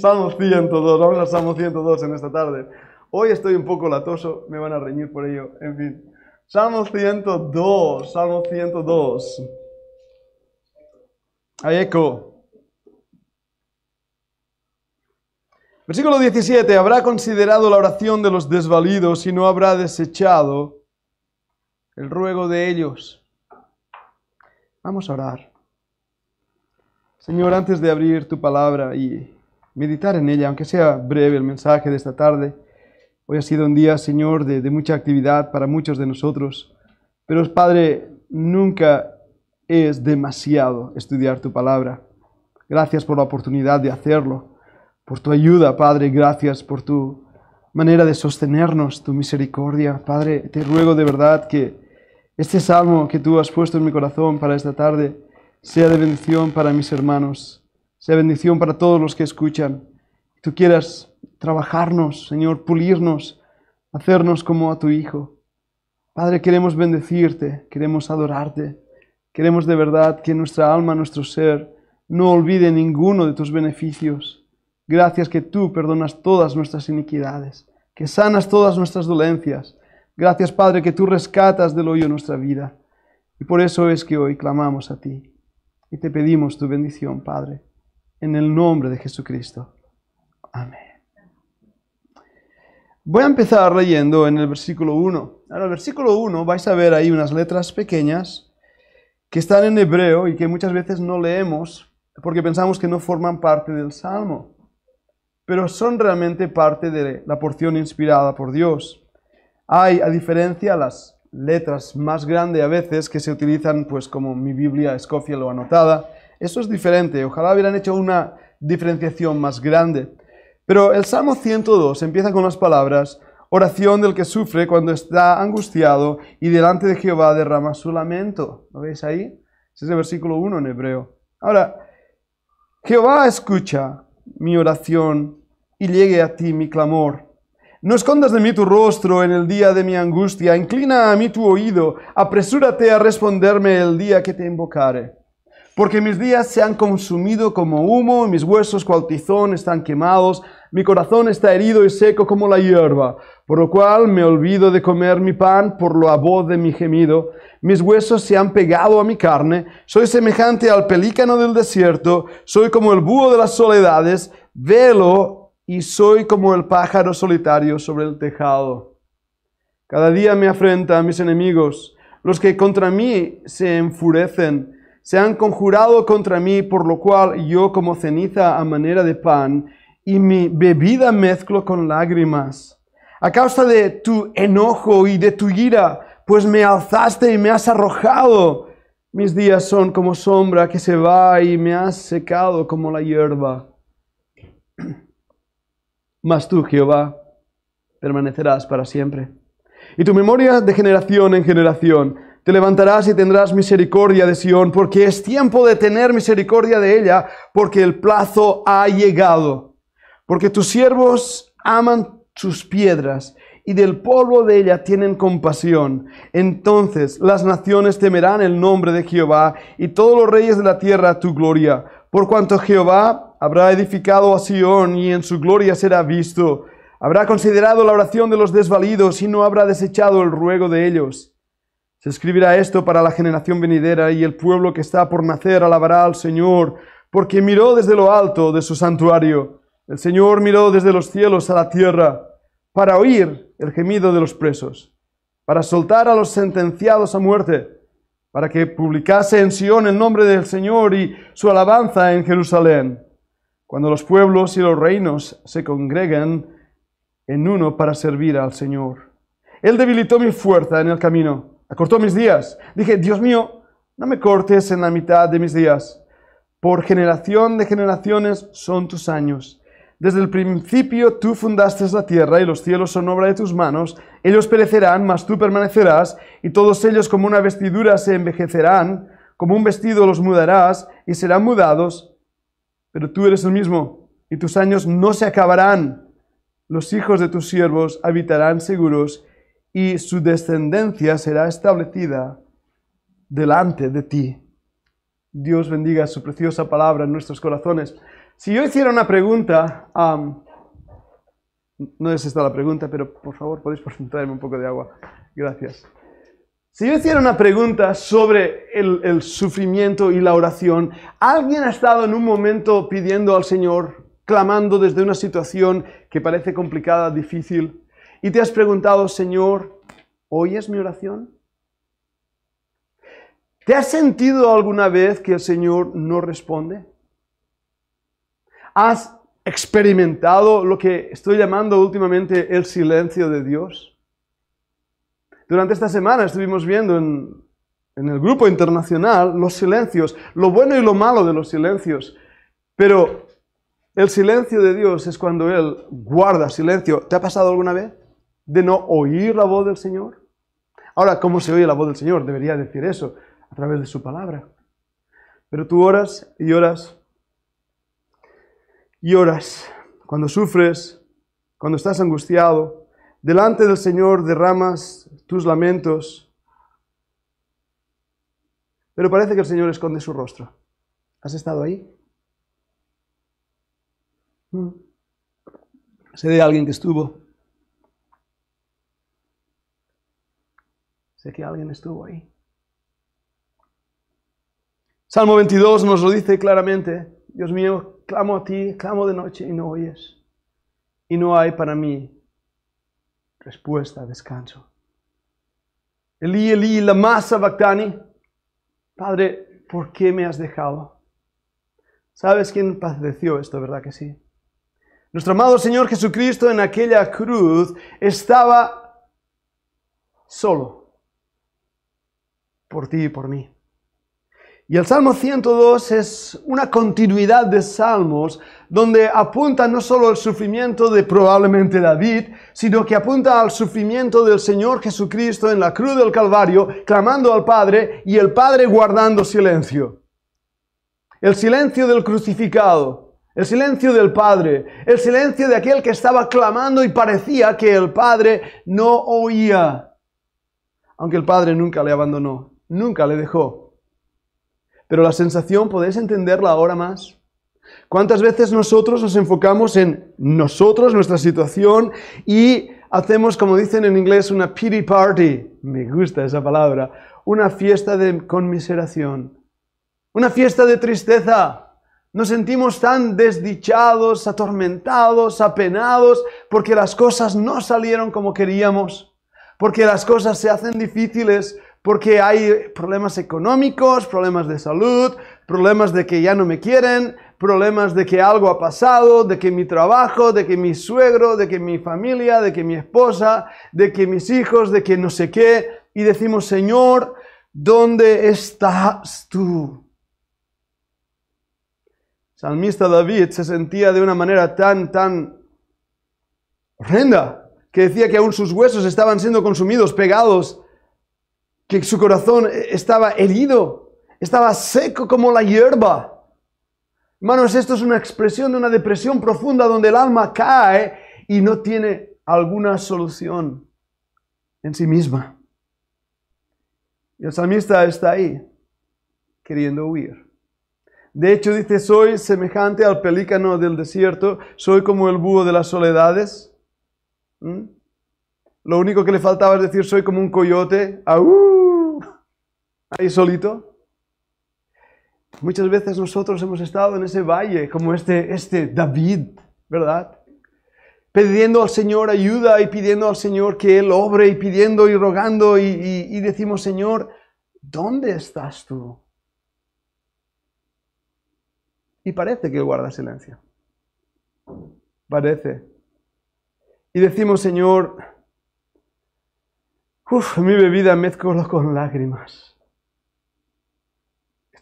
Salmo 102, vamos al Salmo 102 en esta tarde. Hoy estoy un poco latoso, me van a reñir por ello, en fin. Salmo 102, Salmo 102. Hay eco. Versículo 17, habrá considerado la oración de los desvalidos y no habrá desechado el ruego de ellos. Vamos a orar. Señor, antes de abrir tu palabra y meditar en ella, aunque sea breve el mensaje de esta tarde. Hoy ha sido un día, Señor, de, mucha actividad para muchos de nosotros, pero Padre, nunca es demasiado estudiar tu palabra. Gracias por la oportunidad de hacerlo, por tu ayuda, Padre, gracias por tu manera de sostenernos, tu misericordia. Padre, te ruego de verdad que este salmo que tú has puesto en mi corazón para esta tarde sea de bendición para mis hermanos sea bendición para todos los que escuchan. Tú quieras trabajarnos, Señor, pulirnos, hacernos como a tu Hijo. Padre, queremos bendecirte, queremos adorarte, queremos de verdad que nuestra alma, nuestro ser, no olvide ninguno de tus beneficios. Gracias que tú perdonas todas nuestras iniquidades, que sanas todas nuestras dolencias. Gracias, Padre, que tú rescatas del hoyo nuestra vida. Y por eso es que hoy clamamos a ti y te pedimos tu bendición, Padre en el nombre de Jesucristo. Amén. Voy a empezar leyendo en el versículo 1. En el versículo 1 vais a ver ahí unas letras pequeñas que están en hebreo y que muchas veces no leemos porque pensamos que no forman parte del Salmo, pero son realmente parte de la porción inspirada por Dios. Hay, a diferencia, las letras más grandes a veces que se utilizan pues como mi Biblia Scofield o anotada, eso es diferente. Ojalá hubieran hecho una diferenciación más grande. Pero el Salmo 102 empieza con las palabras, oración del que sufre cuando está angustiado y delante de Jehová derrama su lamento. ¿Lo veis ahí? es el versículo 1 en hebreo. Ahora, Jehová escucha mi oración y llegue a ti mi clamor. No escondas de mí tu rostro en el día de mi angustia, inclina a mí tu oído, apresúrate a responderme el día que te invocare porque mis días se han consumido como humo, y mis huesos cual tizón están quemados, mi corazón está herido y seco como la hierba, por lo cual me olvido de comer mi pan por lo voz de mi gemido, mis huesos se han pegado a mi carne, soy semejante al pelícano del desierto, soy como el búho de las soledades, velo y soy como el pájaro solitario sobre el tejado. Cada día me afrenta a mis enemigos, los que contra mí se enfurecen, se han conjurado contra mí, por lo cual yo como ceniza a manera de pan, y mi bebida mezclo con lágrimas. A causa de tu enojo y de tu ira, pues me alzaste y me has arrojado. Mis días son como sombra que se va y me has secado como la hierba. Mas tú, Jehová, permanecerás para siempre. Y tu memoria de generación en generación te levantarás y tendrás misericordia de Sión, porque es tiempo de tener misericordia de ella, porque el plazo ha llegado. Porque tus siervos aman sus piedras y del polvo de ella tienen compasión. Entonces las naciones temerán el nombre de Jehová y todos los reyes de la tierra tu gloria. Por cuanto Jehová habrá edificado a Sión y en su gloria será visto. Habrá considerado la oración de los desvalidos y no habrá desechado el ruego de ellos se escribirá esto para la generación venidera y el pueblo que está por nacer alabará al Señor, porque miró desde lo alto de su santuario. El Señor miró desde los cielos a la tierra para oír el gemido de los presos, para soltar a los sentenciados a muerte, para que publicase en Sión el nombre del Señor y su alabanza en Jerusalén. Cuando los pueblos y los reinos se congregan en uno para servir al Señor. Él debilitó mi fuerza en el camino acortó mis días. Dije, Dios mío, no me cortes en la mitad de mis días. Por generación de generaciones son tus años. Desde el principio tú fundaste la tierra y los cielos son obra de tus manos. Ellos perecerán, mas tú permanecerás, y todos ellos como una vestidura se envejecerán, como un vestido los mudarás y serán mudados. Pero tú eres el mismo, y tus años no se acabarán. Los hijos de tus siervos habitarán seguros y su descendencia será establecida delante de ti. Dios bendiga su preciosa palabra en nuestros corazones. Si yo hiciera una pregunta, no es esta la pregunta, pero por favor podéis presentarme un poco de agua. Gracias. Si yo hiciera una pregunta sobre el, el sufrimiento y la oración, ¿alguien ha estado en un momento pidiendo al Señor, clamando desde una situación que parece complicada, difícil? Y te has preguntado, Señor, ¿hoy es mi oración? ¿Te has sentido alguna vez que el Señor no responde? ¿Has experimentado lo que estoy llamando últimamente el silencio de Dios? Durante esta semana estuvimos viendo en, en el grupo internacional los silencios, lo bueno y lo malo de los silencios, pero el silencio de Dios es cuando Él guarda silencio. ¿Te ha pasado alguna vez? de no oír la voz del Señor? Ahora, ¿cómo se oye la voz del Señor? Debería decir eso, a través de su palabra. Pero tú oras y oras y oras. Cuando sufres, cuando estás angustiado, delante del Señor derramas tus lamentos. Pero parece que el Señor esconde su rostro. ¿Has estado ahí? ¿Mm? Sé de alguien que estuvo. Sé que alguien estuvo ahí. Salmo 22 nos lo dice claramente. Dios mío, clamo a ti, clamo de noche y no oyes. Y no hay para mí respuesta, descanso. Elí, Elí, la masa Bactani. Padre, ¿por qué me has dejado? ¿Sabes quién padeció esto, verdad que sí? Nuestro amado Señor Jesucristo en aquella cruz estaba solo por ti y por mí. Y el Salmo 102 es una continuidad de salmos donde apunta no solo al sufrimiento de probablemente David, sino que apunta al sufrimiento del Señor Jesucristo en la cruz del Calvario, clamando al Padre y el Padre guardando silencio. El silencio del crucificado, el silencio del Padre, el silencio de aquel que estaba clamando y parecía que el Padre no oía, aunque el Padre nunca le abandonó nunca le dejó. Pero la sensación, ¿podéis entenderla ahora más? ¿Cuántas veces nosotros nos enfocamos en nosotros, nuestra situación, y hacemos, como dicen en inglés, una pity party? Me gusta esa palabra. Una fiesta de conmiseración. Una fiesta de tristeza. Nos sentimos tan desdichados, atormentados, apenados, porque las cosas no salieron como queríamos, porque las cosas se hacen difíciles, porque hay problemas económicos, problemas de salud, problemas de que ya no me quieren, problemas de que algo ha pasado, de que mi trabajo, de que mi suegro, de que mi familia, de que mi esposa, de que mis hijos, de que no sé qué, y decimos, Señor, ¿dónde estás tú? Salmista David se sentía de una manera tan, tan horrenda, que decía que aún sus huesos estaban siendo consumidos, pegados que su corazón estaba herido, estaba seco como la hierba. Hermanos, esto es una expresión de una depresión profunda donde el alma cae y no tiene alguna solución en sí misma. Y el salmista está ahí, queriendo huir. De hecho, dice, soy semejante al pelícano del desierto, soy como el búho de las soledades. ¿Mm? Lo único que le faltaba es decir, soy como un coyote. ¡Aú! ahí solito. Muchas veces nosotros hemos estado en ese valle, como este, este David, ¿verdad? Pidiendo al Señor ayuda y pidiendo al Señor que Él obre y pidiendo y rogando y, decimos, Señor, ¿dónde estás tú? Y parece que Él guarda silencio. Parece. Y decimos, Señor, uff, mi bebida mezclo con lágrimas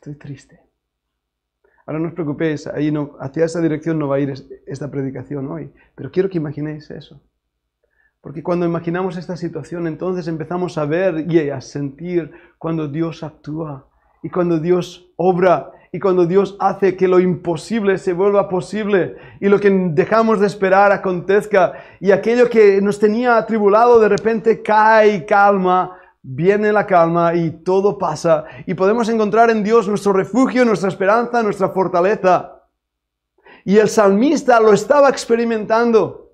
estoy triste. Ahora no os preocupéis, hacia esa dirección no va a ir esta predicación hoy, pero quiero que imaginéis eso. Porque cuando imaginamos esta situación, entonces empezamos a ver y a sentir cuando Dios actúa y cuando Dios obra y cuando Dios hace que lo imposible se vuelva posible y lo que dejamos de esperar acontezca y aquello que nos tenía atribulado de repente cae y calma viene la calma y todo pasa y podemos encontrar en Dios nuestro refugio, nuestra esperanza, nuestra fortaleza. Y el salmista lo estaba experimentando.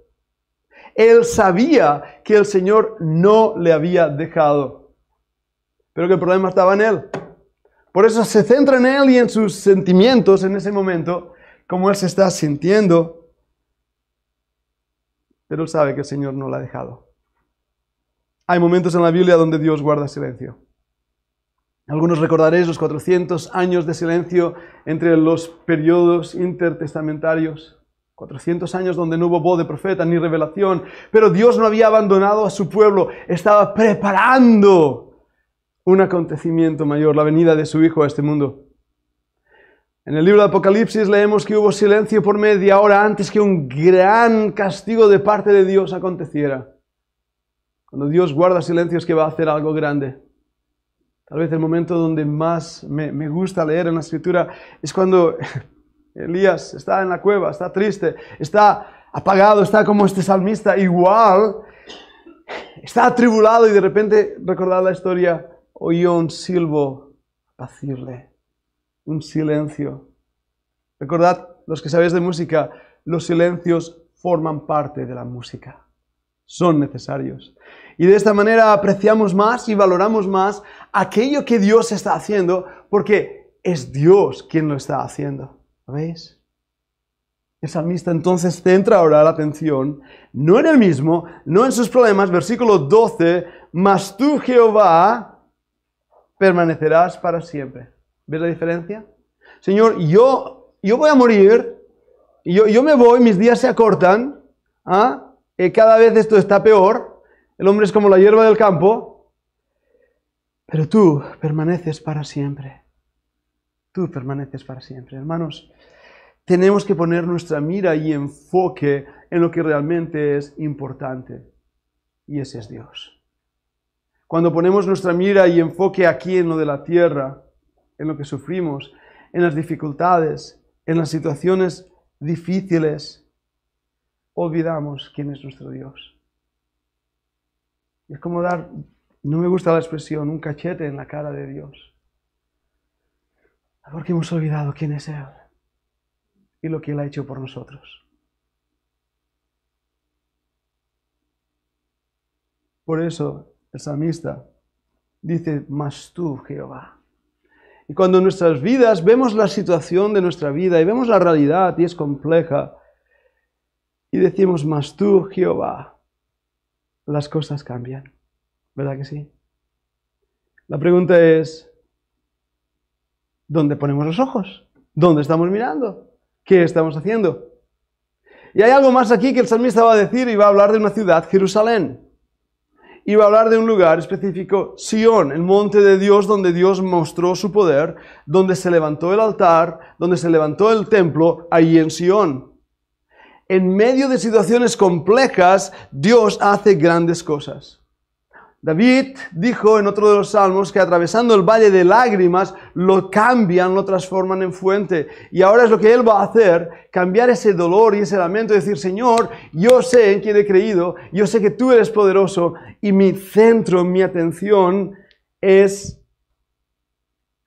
Él sabía que el Señor no le había dejado, pero que el problema estaba en él. Por eso se centra en él y en sus sentimientos en ese momento, como él se está sintiendo. Pero sabe que el Señor no lo ha dejado. Hay momentos en la Biblia donde Dios guarda silencio. Algunos recordaréis los 400 años de silencio entre los periodos intertestamentarios. 400 años donde no hubo voz de profeta ni revelación, pero Dios no había abandonado a su pueblo, estaba preparando un acontecimiento mayor, la venida de su Hijo a este mundo. En el libro de Apocalipsis leemos que hubo silencio por media hora antes que un gran castigo de parte de Dios aconteciera. Cuando Dios guarda silencio es que va a hacer algo grande. Tal vez el momento donde más me, gusta leer en la escritura es cuando Elías está en la cueva, está triste, está apagado, está como este salmista, igual, está atribulado y de repente, recordad la historia, oyó un silbo apacible, un silencio. Recordad, los que sabéis de música, los silencios forman parte de la música son necesarios. Y de esta manera apreciamos más y valoramos más aquello que Dios está haciendo, porque es Dios quien lo está haciendo. ¿Veis? El salmista entonces centra ahora la atención, no en el mismo, no en sus problemas, versículo 12, mas tú Jehová permanecerás para siempre. ¿Ves la diferencia? Señor, yo, yo voy a morir, yo, yo me voy, mis días se acortan, ¿ah? Eh, cada vez esto está peor, el hombre es como la hierba del campo, pero tú permaneces para siempre. Tú permaneces para siempre. Hermanos, tenemos que poner nuestra mira y enfoque en lo que realmente es importante, y ese es Dios. Cuando ponemos nuestra mira y enfoque aquí en lo de la tierra, en lo que sufrimos, en las dificultades, en las situaciones difíciles, olvidamos quién es nuestro Dios. Es como dar, no me gusta la expresión, un cachete en la cara de Dios. Porque hemos olvidado quién es Él y lo que Él ha hecho por nosotros. Por eso el salmista dice, mas tú, Jehová. Y cuando en nuestras vidas vemos la situación de nuestra vida y vemos la realidad y es compleja, y decimos, mas tú, Jehová, las cosas cambian. ¿Verdad que sí? La pregunta es, ¿dónde ponemos los ojos? ¿Dónde estamos mirando? ¿Qué estamos haciendo? Y hay algo más aquí que el salmista va a decir y va a hablar de una ciudad, Jerusalén. Y va a hablar de un lugar específico, Sión, el monte de Dios donde Dios mostró su poder, donde se levantó el altar, donde se levantó el templo, ahí en Sión en medio de situaciones complejas, Dios hace grandes cosas. David dijo en otro de los salmos que atravesando el valle de lágrimas lo cambian, lo transforman en fuente. Y ahora es lo que él va a hacer, cambiar ese dolor y ese lamento, y decir, Señor, yo sé en quién he creído, yo sé que tú eres poderoso y mi centro, mi atención es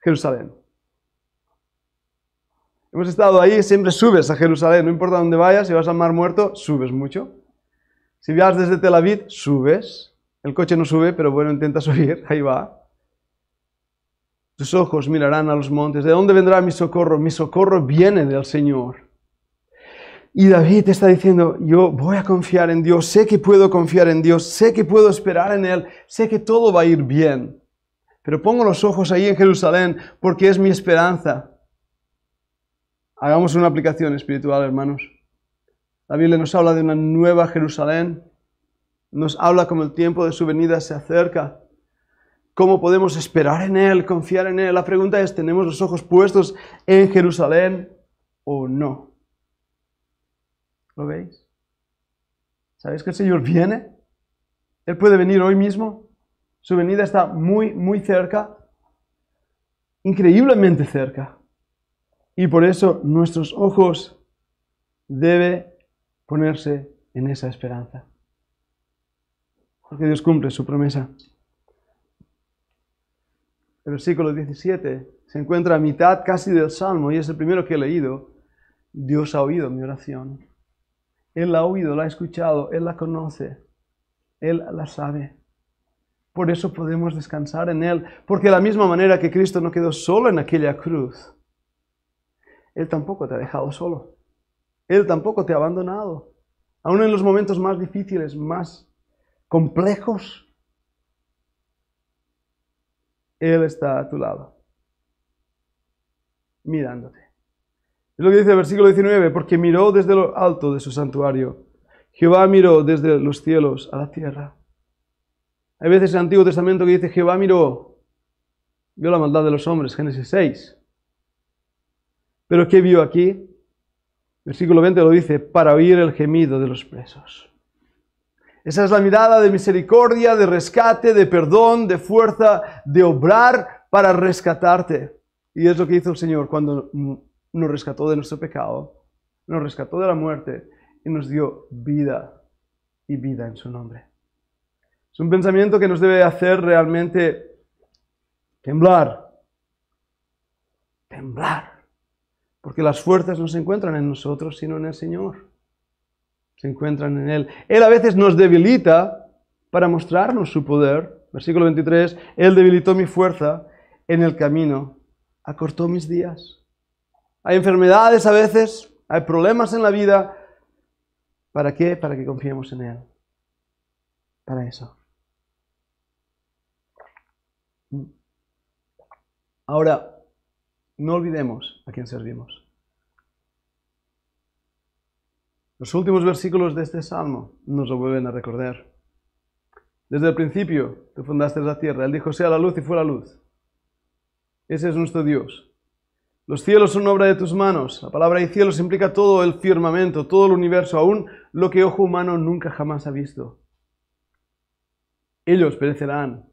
Jerusalén. Hemos estado ahí, siempre subes a Jerusalén, no importa dónde vayas, si vas al Mar Muerto, subes mucho. Si vas desde Tel Aviv, subes. El coche no sube, pero bueno, intenta subir, ahí va. Tus ojos mirarán a los montes. ¿De dónde vendrá mi socorro? Mi socorro viene del Señor. Y David está diciendo, yo voy a confiar en Dios, sé que puedo confiar en Dios, sé que puedo esperar en Él, sé que todo va a ir bien. Pero pongo los ojos ahí en Jerusalén porque es mi esperanza. Hagamos una aplicación espiritual, hermanos. La Biblia nos habla de una nueva Jerusalén. Nos habla como el tiempo de su venida se acerca. ¿Cómo podemos esperar en Él, confiar en Él? La pregunta es, ¿tenemos los ojos puestos en Jerusalén o no? ¿Lo veis? ¿Sabéis que el Señor viene? Él puede venir hoy mismo. Su venida está muy, muy cerca. Increíblemente cerca. Y por eso nuestros ojos deben ponerse en esa esperanza. Porque Dios cumple su promesa. El versículo 17 se encuentra a mitad casi del Salmo y es el primero que he leído. Dios ha oído mi oración. Él la ha oído, la ha escuchado, Él la conoce, Él la sabe. Por eso podemos descansar en Él, porque de la misma manera que Cristo no quedó solo en aquella cruz, él tampoco te ha dejado solo. Él tampoco te ha abandonado. Aún en los momentos más difíciles, más complejos, Él está a tu lado, mirándote. Es lo que dice el versículo 19, porque miró desde lo alto de su santuario. Jehová miró desde los cielos a la tierra. Hay veces en el Antiguo Testamento que dice Jehová miró, vio la maldad de los hombres, Génesis 6. Pero ¿qué vio aquí? Versículo 20 lo dice, para oír el gemido de los presos. Esa es la mirada de misericordia, de rescate, de perdón, de fuerza, de obrar para rescatarte. Y es lo que hizo el Señor cuando nos rescató de nuestro pecado, nos rescató de la muerte y nos dio vida y vida en su nombre. Es un pensamiento que nos debe hacer realmente temblar, temblar porque las fuerzas no se encuentran en nosotros, sino en el Señor. Se encuentran en Él. Él a veces nos debilita para mostrarnos su poder. Versículo 23, Él debilitó mi fuerza en el camino, acortó mis días. Hay enfermedades a veces, hay problemas en la vida. ¿Para qué? Para que confiemos en Él. Para eso. Mm. Ahora, no olvidemos a quién servimos. Los últimos versículos de este salmo nos lo vuelven a recordar. Desde el principio tú fundaste la tierra. Él dijo, sea la luz y fue la luz. Ese es nuestro Dios. Los cielos son obra de tus manos. La palabra y cielos implica todo el firmamento, todo el universo, aún lo que ojo humano nunca jamás ha visto. Ellos perecerán,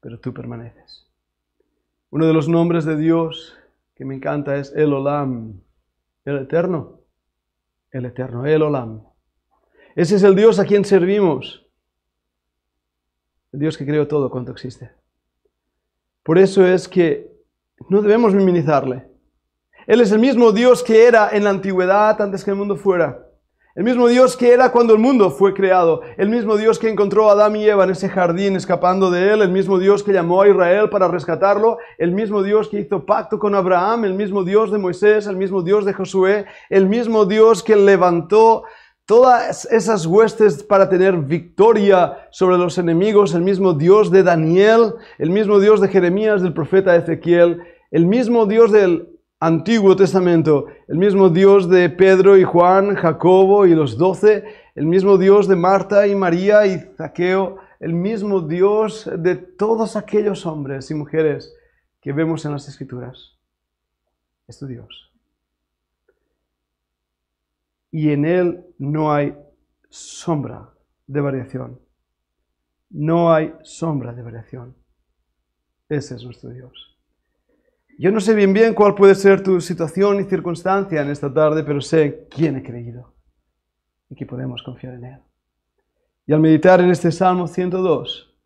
pero tú permaneces. Uno de los nombres de Dios que me encanta es El Olam, el Eterno, el Eterno, El Olam. Ese es el Dios a quien servimos, el Dios que creó todo cuanto existe. Por eso es que no debemos minimizarle. Él es el mismo Dios que era en la antigüedad antes que el mundo fuera. El mismo Dios que era cuando el mundo fue creado, el mismo Dios que encontró a Adán y Eva en ese jardín escapando de él, el mismo Dios que llamó a Israel para rescatarlo, el mismo Dios que hizo pacto con Abraham, el mismo Dios de Moisés, el mismo Dios de Josué, el mismo Dios que levantó todas esas huestes para tener victoria sobre los enemigos, el mismo Dios de Daniel, el mismo Dios de Jeremías, del profeta Ezequiel, el mismo Dios del Antiguo Testamento, el mismo Dios de Pedro y Juan, Jacobo y los doce, el mismo Dios de Marta y María y Zaqueo, el mismo Dios de todos aquellos hombres y mujeres que vemos en las Escrituras. Es tu Dios. Y en Él no hay sombra de variación. No hay sombra de variación. Ese es nuestro Dios. Yo no sé bien bien cuál puede ser tu situación y circunstancia en esta tarde, pero sé quién he creído y que podemos confiar en Él. Y al meditar en este Salmo 102,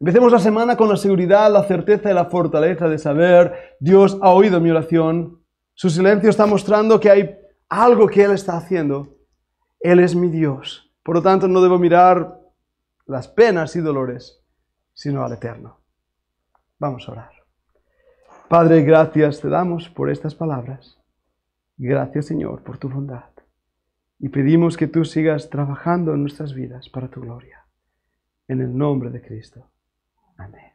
empecemos la semana con la seguridad, la certeza y la fortaleza de saber, Dios ha oído mi oración, su silencio está mostrando que hay algo que Él está haciendo. Él es mi Dios. Por lo tanto, no debo mirar las penas y dolores, sino al Eterno. Vamos a orar. Padre, gracias te damos por estas palabras. Gracias, Señor, por tu bondad. Y pedimos que tú sigas trabajando en nuestras vidas para tu gloria. En el nombre de Cristo. Amén.